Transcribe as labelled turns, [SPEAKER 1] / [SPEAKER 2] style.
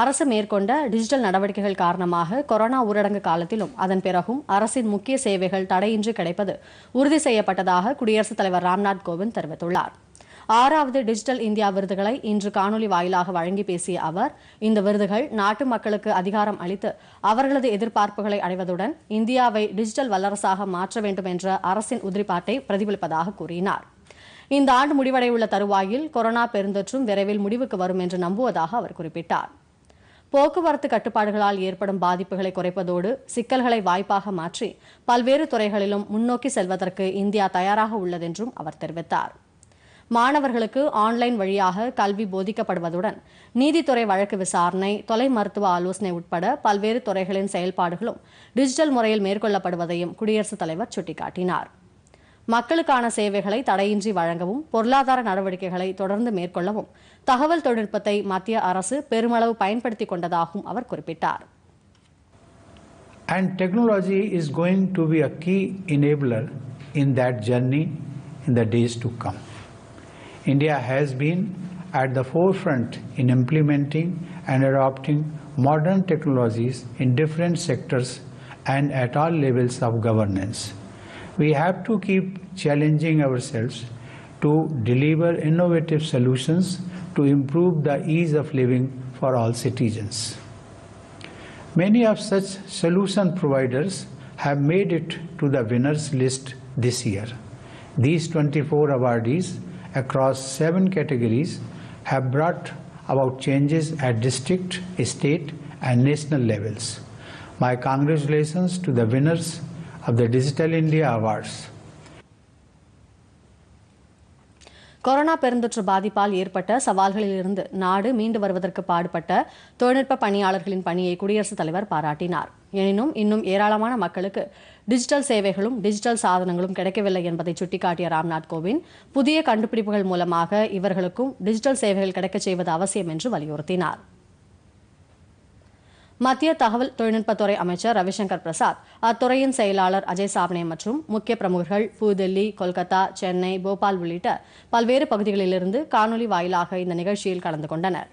[SPEAKER 1] அரசு மேற்கொண்ட டிஜிட்டல் நடவடிக்கைகள் காரணமாக கொரோனா ஊரடங்கு காலத்திலும் அதன் பிறகும் அரசின் முக்கிய சேவைகள் தடையின்றி கிடைப்பது உறுதி செய்யப்பட்டதாக குடியரசுத் தலைவர் ராம்நாத் கோவிந்த் தெரிவித்துள்ளார் ஆறாவது டிஜிட்டல் இந்தியா விருதுகளை இன்று காணொலி வாயிலாக வழங்கி பேசிய அவர் இந்த விருதுகள் நாட்டு மக்களுக்கு அதிகாரம் அளித்து அவர்களது எதிர்பார்ப்புகளை அடைவதுடன் இந்தியாவை டிஜிட்டல் வல்லரசாக மாற்ற வேண்டும் என்ற அரசின் உறுதிப்பாட்டை பிரதிபலிப்பதாக கூறினார் இந்த ஆண்டு முடிவடையுள்ள தருவாயில் கொரோனா பெருந்தொற்றும் விரைவில் முடிவுக்கு வரும் என்று நம்புவதாக அவர் குறிப்பிட்டார் போக்குவரத்து கட்டுப்பாடுகளால் ஏற்படும் பாதிப்புகளை குறைப்பதோடு சிக்கல்களை வாய்ப்பாக மாற்றி பல்வேறு துறைகளிலும் முன்னோக்கி செல்வதற்கு இந்தியா தயாராக உள்ளதென்றும் அவர் தெரிவித்தார் மாணவர்களுக்கு ஆன்லைன் வழியாக கல்வி போதிக்கப்படுவதுடன் நீதித்துறை வழக்கு விசாரணை தொலை மருத்துவ ஆலோசனை உட்பட பல்வேறு துறைகளின் செயல்பாடுகளும் டிஜிட்டல் முறையில் மேற்கொள்ளப்படுவதையும் குடியரசுத் தலைவர் சுட்டிக்காட்டினார் மக்களுக்கான சேவைகளை தடையின்றி வழங்கவும் பொருளாதார நடவடிக்கைகளை தொடர்ந்து மேற்கொள்ளவும் தகவல் தொழில்நுட்பத்தை மத்திய அரசு பெருமளவு பயன்படுத்திக் கொண்டதாகவும் அவர் குறிப்பிட்டார்
[SPEAKER 2] And technology is going to be a key enabler in that journey in the days to come. India has been at the forefront in implementing and adopting modern technologies in different sectors and at all levels of governance. we have to keep challenging ourselves to deliver innovative solutions to improve the ease of living for all citizens. Many of such solution providers have made it to the winners list this year. These 24 awardees across seven categories have brought about changes at district, state and national levels. My congratulations to the winners of the Digital India Awards.
[SPEAKER 1] Corona பெருந்தொற்று பாதிப்பால் ஏற்பட்ட சவால்களிலிருந்து நாடு மீண்டு வருவதற்கு பாடுபட்ட தொழில்நுட்ப பணியாளர்களின் பணியை குடியரசுத் தலைவர் பாராட்டினார் எனினும் இன்னும் ஏராளமான மக்களுக்கு டிஜிட்டல் சேவைகளும் டிஜிட்டல் சாதனங்களும் கிடைக்கவில்லை என்பதை சுட்டிக்காட்டிய ராம்நாத் கோவிந்த் புதிய கண்டுபிடிப்புகள் மூலமாக இவர்களுக்கும் டிஜிட்டல் சேவைகள் கிடைக்கச் செய்வது அவசியம் என்று வலியுறுத்தினாா் மத்திய தகவல் தொழில்நுட்பத்துறை அமைச்சர் ரவிசங்கர் பிரசாத் அத்துறையின் செயலாளர் அஜய் சாப்னே மற்றும் முக்கிய பிரமுகர்கள் புதுதில்லி கொல்கத்தா சென்னை போபால் உள்ளிட்ட பல்வேறு பகுதிகளிலிருந்து காணொலி வாயிலாக இந்த நிகழ்ச்சியில் கலந்து கொண்டனா்